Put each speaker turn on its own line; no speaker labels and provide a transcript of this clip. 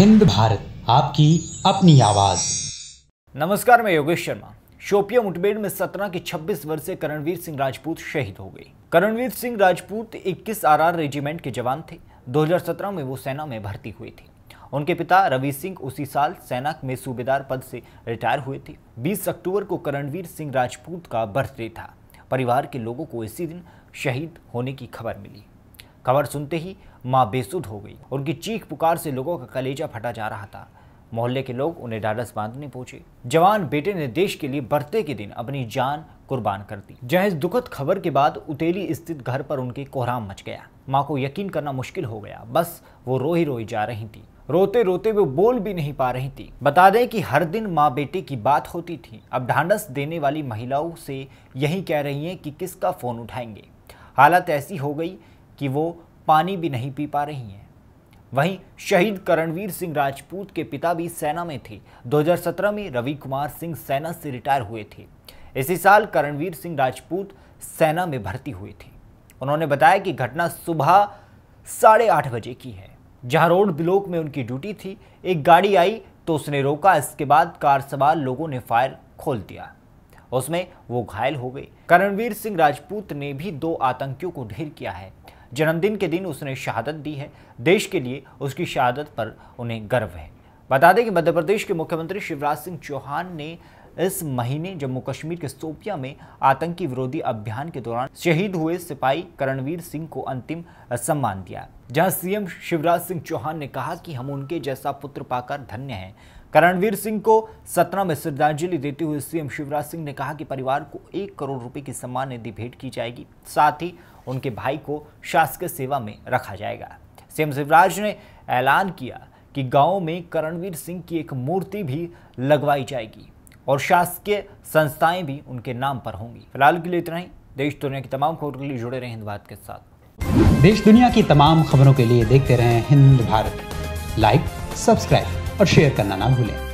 हिंद भारत आपकी अपनी आवाज नमस्कार मैं योगेश शर्मा शोपिया मुठभेड़ में सत्रह के 26 वर्षीय करणवीर सिंह राजपूत शहीद हो गए करणवीर सिंह राजपूत 21 आरआर रेजिमेंट के जवान थे 2017 में वो सेना में भर्ती हुए थे उनके पिता रवि सिंह उसी साल सेना में सूबेदार पद से रिटायर हुए थे 20 अक्टूबर को करणवीर सिंह राजपूत का बर्थडे था परिवार के लोगों को इसी दिन शहीद होने की खबर मिली खबर सुनते ही माँ बेसुध हो गई उनकी चीख पुकार से लोगों का कलेजा फटा जा रहा था मोहल्ले के लोग उन्हें डाडस बांधने पहुंचे जवान बेटे ने देश के लिए बर्थडे के दिन अपनी जान कुर्बान कर दी जहाँ इस दुखद खबर के बाद उतेली स्थित घर पर उनके कोहराम मच गया माँ को यकीन करना मुश्किल हो गया बस वो रो ही रोई जा रही थी रोते रोते वो बोल भी नहीं पा रही थी बता दें कि हर दिन माँ बेटे की बात होती थी अब ढांडस देने वाली महिलाओं से यही कह रही हैं कि किसका फ़ोन उठाएंगे हालत ऐसी हो गई कि वो पानी भी नहीं पी पा रही हैं वहीं शहीद करणवीर सिंह राजपूत के पिता भी सेना में थे 2017 में रवि कुमार सिंह सेना से रिटायर हुए थे इसी साल करणवीर सिंह राजपूत सेना में भर्ती हुए थे उन्होंने बताया कि घटना सुबह साढ़े आठ बजे की है जहां रोड ब्लॉक में उनकी ड्यूटी थी एक गाड़ी आई तो उसने रोका इसके बाद कार सवार लोगों ने फायर खोल दिया उसमें वो घायल हो गए करणवीर सिंह राजपूत ने भी दो आतंकियों को ढेर किया है जन्मदिन के दिन उसने शहादत दी है देश के लिए उसकी शहादत पर उन्हें गर्व है बता दें कि मध्य प्रदेश के मुख्यमंत्री शिवराज सिंह चौहान ने इस महीने जम्मू कश्मीर के सोपिया में आतंकी विरोधी अभियान के दौरान शहीद हुए सिपाही करणवीर सिंह को अंतिम सम्मान दिया जहां सीएम शिवराज सिंह चौहान ने कहा कि हम उनके जैसा पुत्र पाकर धन्य हैं करणवीर सिंह को सतना में श्रद्धांजलि देते हुए सीएम शिवराज सिंह ने कहा कि परिवार को एक करोड़ रुपए की सम्मान निधि भेंट की जाएगी साथ ही उनके भाई को शासकीय सेवा में रखा जाएगा सीएम शिवराज ने ऐलान किया कि गाँव में करणवीर सिंह की एक मूर्ति भी लगवाई जाएगी और शासकीय संस्थाएं भी उनके नाम पर होंगी फिलहाल के लिए इतना ही देश दुनिया की तमाम खबरों के लिए जुड़े रहे हिंद भारत के साथ देश दुनिया की तमाम खबरों के लिए देखते रहें हिंद भारत लाइक सब्सक्राइब और शेयर करना ना भूलें